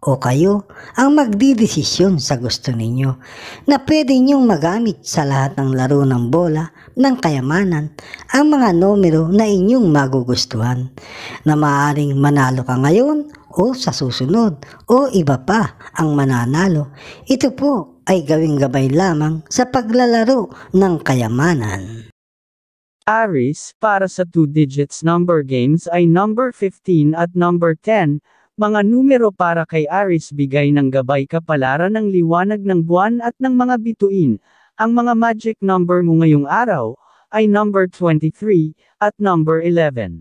o kayo ang magdidesisyon sa gusto ninyo na pwede ninyong magamit sa lahat ng laro ng bola ng kayamanan ang mga numero na inyong magugustuhan na maaaring manalo ka ngayon o sa susunod o iba pa ang mananalo. Ito po ay gawing gabay lamang sa paglalaro ng kayamanan. Aries, para sa two digits number games ay number 15 at number 10, mga numero para kay Aris bigay ng gabay kapalaran ng liwanag ng buwan at ng mga bituin. Ang mga magic number mo ngayong araw ay number 23 at number 11.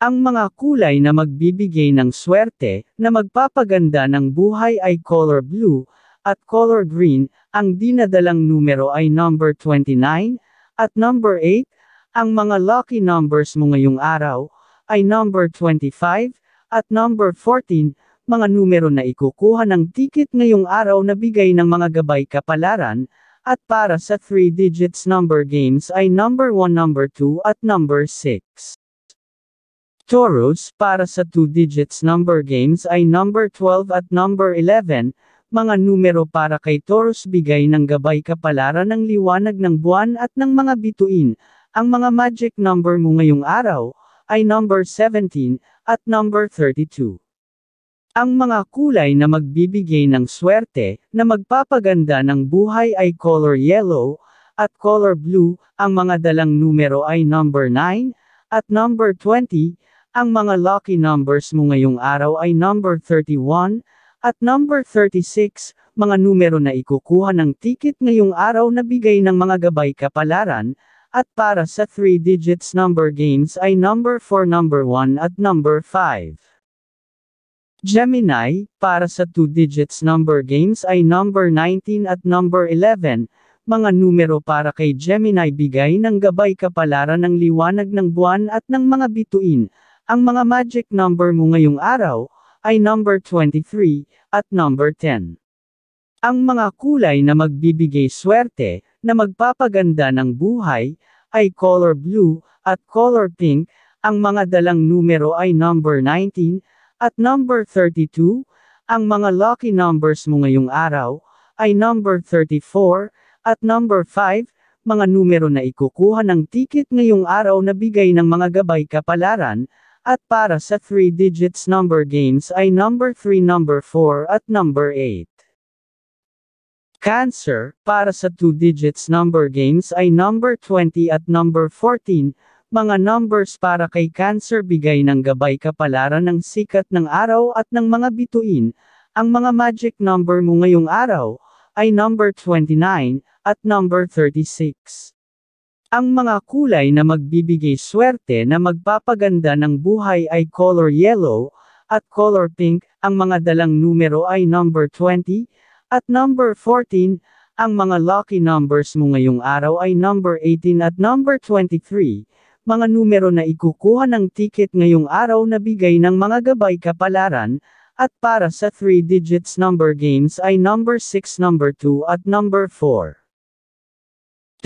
Ang mga kulay na magbibigay ng swerte na magpapaganda ng buhay ay color blue at color green. Ang dinadalang numero ay number 29 at number 8. Ang mga lucky numbers mo ngayong araw ay number 25 at number 14, mga numero na ikukuha ng ticket ngayong araw na bigay ng mga gabay kapalaran, at para sa 3 digits number games ay number 1, number 2 at number 6. Toros para sa 2 digits number games ay number 12 at number 11, mga numero para kay Toros bigay ng gabay kapalaran ng liwanag ng buwan at ng mga bituin, ang mga magic number mo ngayong araw, ay number 17 at number 32. Ang mga kulay na magbibigay ng swerte na magpapaganda ng buhay ay color yellow at color blue, ang mga dalang numero ay number 9 at number 20, ang mga lucky numbers mo ngayong araw ay number 31 at number 36, mga numero na ikukuha ng tiket ngayong araw na bigay ng mga gabay kapalaran, at para sa 3 digits number games ay number 4, number 1 at number 5. Gemini, para sa 2 digits number games ay number 19 at number 11, mga numero para kay Gemini bigay ng gabay kapalaran ng liwanag ng buwan at ng mga bituin. Ang mga magic number mo ngayong araw ay number 23 at number 10. Ang mga kulay na magbibigay swerte, na magpapaganda ng buhay, ay color blue, at color pink, ang mga dalang numero ay number 19, at number 32, ang mga lucky numbers mo ngayong araw, ay number 34, at number 5, mga numero na ikukuha ng ticket ngayong araw na bigay ng mga gabay kapalaran, at para sa 3 digits number games ay number 3, number 4 at number 8. Cancer, para sa 2 digits number games ay number 20 at number 14, mga numbers para kay Cancer bigay ng gabay kapalaran ng sikat ng araw at ng mga bituin, ang mga magic number mo ngayong araw, ay number 29, at number 36. Ang mga kulay na magbibigay swerte na magpapaganda ng buhay ay color yellow, at color pink, ang mga dalang numero ay number 20, at number 14, ang mga lucky numbers mo ngayong araw ay number 18 at number 23, mga numero na ikukuha ng ticket ngayong araw na bigay ng mga gabay kapalaran, at para sa 3 digits number games ay number 6, number 2 at number 4.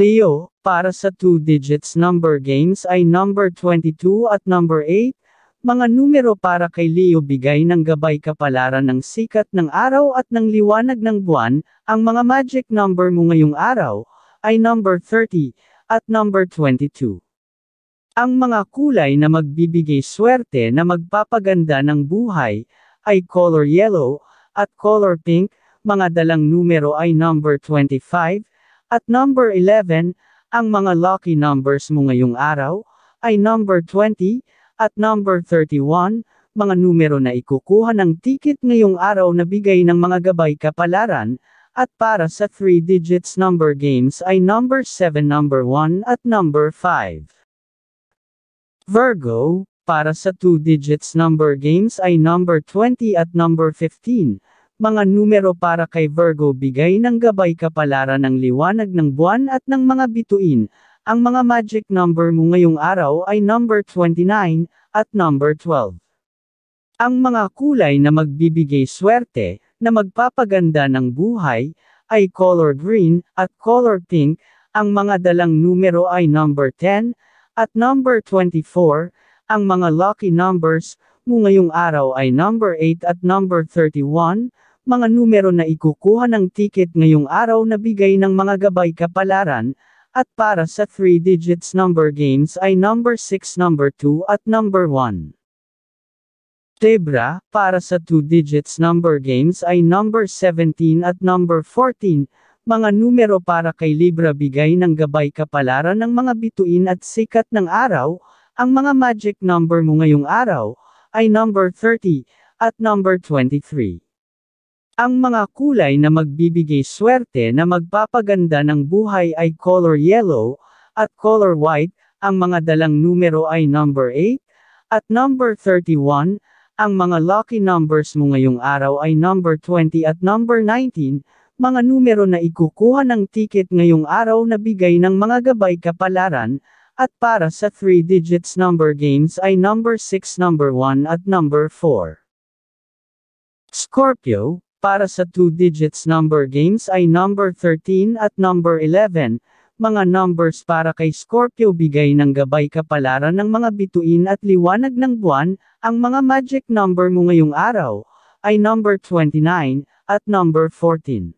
Teo, para sa 2 digits number games ay number 22 at number 8, mga numero para kay Leo bigay ng gabay kapalaran ng sikat ng araw at ng liwanag ng buwan, ang mga magic number mo ngayong araw, ay number 30, at number 22. Ang mga kulay na magbibigay swerte na magpapaganda ng buhay, ay color yellow, at color pink, mga dalang numero ay number 25, at number 11, ang mga lucky numbers mo ngayong araw, ay number 20, at number 31, mga numero na ikukuha ng ticket ngayong araw na bigay ng mga gabay kapalaran, at para sa 3 digits number games ay number 7, number 1 at number 5. Virgo, para sa 2 digits number games ay number 20 at number 15. Mga numero para kay Virgo bigay ng gabay kapalaran ng liwanag ng buwan at ng mga bituin, ang mga magic number mo ngayong araw ay number 29 at number 12. Ang mga kulay na magbibigay swerte, na magpapaganda ng buhay, ay color green at color pink, ang mga dalang numero ay number 10 at number 24, ang mga lucky numbers mo ngayong araw ay number 8 at number 31, mga numero na ikukuha ng ticket ngayong araw na bigay ng mga gabay kapalaran, at para sa 3 digits number games ay number 6, number 2 at number 1. Tebra, para sa 2 digits number games ay number 17 at number 14, mga numero para kay Libra bigay ng gabay kapalaran ng mga bituin at sikat ng araw, ang mga magic number mo ngayong araw, ay number 30, at number 23. Ang mga kulay na magbibigay swerte na magpapaganda ng buhay ay color yellow at color white, ang mga dalang numero ay number 8 at number 31, ang mga lucky numbers mo ngayong araw ay number 20 at number 19, mga numero na ikukuha ng ticket ngayong araw na bigay ng mga gabay kapalaran, at para sa 3 digits number games ay number 6, number 1 at number 4. Scorpio, para sa 2 digits number games ay number 13 at number 11, mga numbers para kay Scorpio bigay ng gabay kapalaran ng mga bituin at liwanag ng buwan, ang mga magic number mo ngayong araw, ay number 29, at number 14.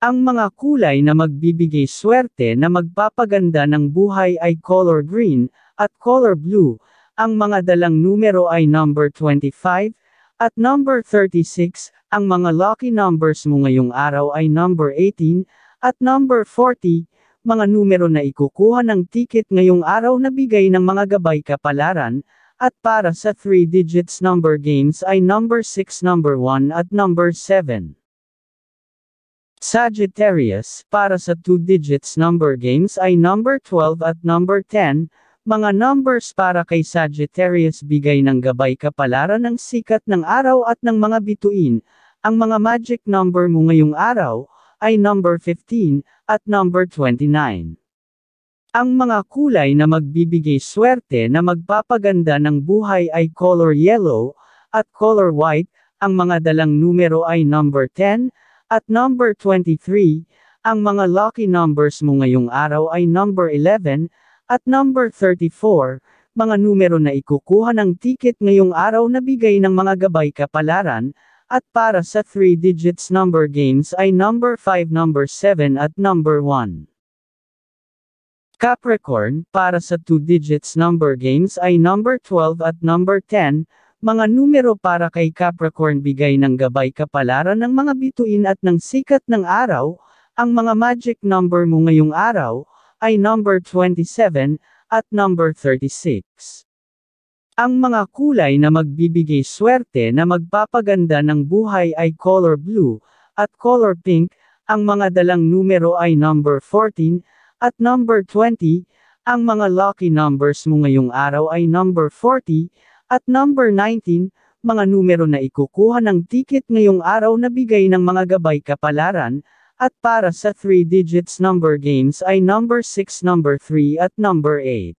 Ang mga kulay na magbibigay swerte na magpapaganda ng buhay ay color green, at color blue, ang mga dalang numero ay number 25, at number 36, ang mga lucky numbers mo ngayong araw ay number 18, at number 40, mga numero na ikukuha ng ticket ngayong araw na bigay ng mga gabay kapalaran, at para sa 3 digits number games ay number 6, number 1 at number 7. Sagittarius, para sa 2 digits number games ay number 12 at number 10, mga numbers para kay Sagittarius bigay ng gabay kapalaran ng sikat ng araw at ng mga bituin. Ang mga magic number mo ngayong araw ay number 15 at number 29. Ang mga kulay na magbibigay swerte na magpapaganda ng buhay ay color yellow at color white. Ang mga dalang numero ay number 10 at number 23. Ang mga lucky numbers mo ngayong araw ay number 11 at number 34, mga numero na ikukuha ng ticket ngayong araw na bigay ng mga gabay kapalaran, at para sa 3 digits number games ay number 5, number 7 at number 1. Capricorn, para sa 2 digits number games ay number 12 at number 10, mga numero para kay Capricorn bigay ng gabay kapalaran ng mga bituin at ng sikat ng araw, ang mga magic number mo ngayong araw, ay number 27 at number 36. Ang mga kulay na magbibigay swerte na magpapaganda ng buhay ay color blue at color pink, ang mga dalang numero ay number 14 at number 20, ang mga lucky numbers mo ngayong araw ay number 40 at number 19, mga numero na ikukuha ng ticket ngayong araw na bigay ng mga gabay kapalaran, at para sa 3 digits number games ay number 6, number 3 at number 8.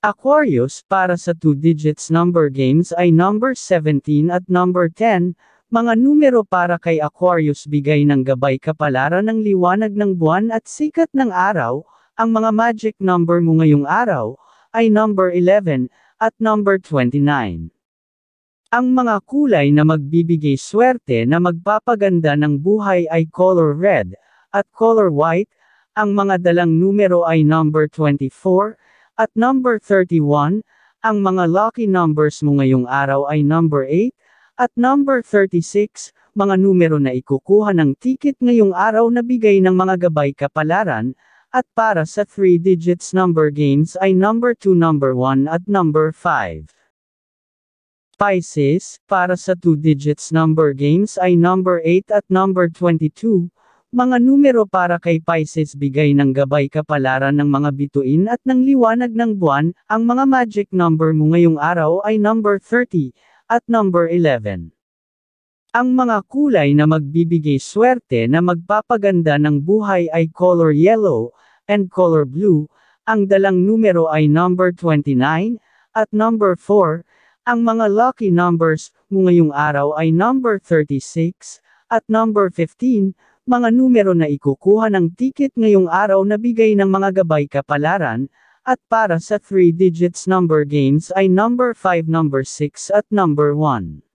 Aquarius para sa 2 digits number games ay number 17 at number 10. Mga numero para kay Aquarius bigay ng gabay kapalaran ng liwanag ng buwan at sikat ng araw, ang mga magic number mo ngayong araw, ay number 11, at number 29. Ang mga kulay na magbibigay swerte na magpapaganda ng buhay ay color red, at color white, ang mga dalang numero ay number 24, at number 31, ang mga lucky numbers mo ngayong araw ay number 8, at number 36, mga numero na ikukuha ng ticket ngayong araw na bigay ng mga gabay kapalaran, at para sa 3 digits number games ay number 2, number 1 at number 5. Pisces, para sa 2 digits number games ay number 8 at number 22, mga numero para kay Pisces bigay ng gabay kapalaran ng mga bituin at ng liwanag ng buwan, ang mga magic number mo ngayong araw ay number 30, at number 11. Ang mga kulay na magbibigay swerte na magpapaganda ng buhay ay color yellow and color blue, ang dalang numero ay number 29 at number 4, ang mga lucky numbers mo ngayong araw ay number 36 at number 15, mga numero na ikukuha ng ticket ngayong araw na bigay ng mga gabay kapalaran, at para sa 3 digits number games ay number 5, number 6 at number 1.